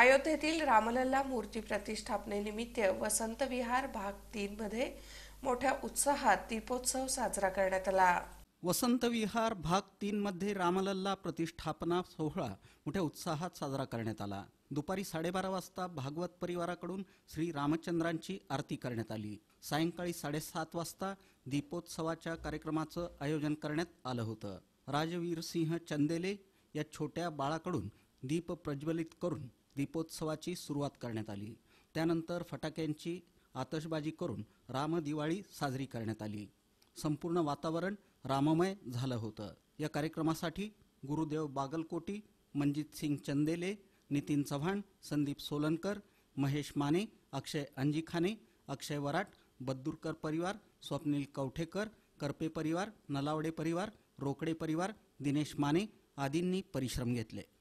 अयोध्येतील रामलल्ला मूर्ती प्रतिष्ठापनेनिमित्त वसंत विहार भाग तीन मध्ये मोठ्या उत्साहात दीपोत्सव साजरा करण्यात आला वसंत विहार भाग तीन मध्ये रामलल्ला प्रतिष्ठापना सोहळा मोठ्या उत्साहात साजरा करण्यात आला दुपारी साडेबारा वाजता भागवत परिवाराकडून श्री रामचंद्रांची आरती करण्यात आली सायंकाळी साडेसात वाजता दीपोत्सवाच्या कार्यक्रमाचं आयोजन करण्यात आलं होतं राजवीर सिंह चंदेले या छोट्या बाळाकडून दीप प्रज्वलित करून दीपोत्सवाची सुरुवात करण्यात आली त्यानंतर फटाक्यांची आतषबाजी करून रामदिवाळी साजरी करण्यात आली संपूर्ण वातावरण राममय झालं होतं या कार्यक्रमासाठी गुरुदेव बागलकोटी मनजित सिंग चंदेले नितीन चव्हाण संदीप सोलनकर महेश माने अक्षय अंजीखाने अक्षय वराट बद्दूरकर परिवार स्वप्नील कवठेकर करपे परिवार नलावडे परिवार रोकडे परिवार दिनेश माने आदींनी परिश्रम घेतले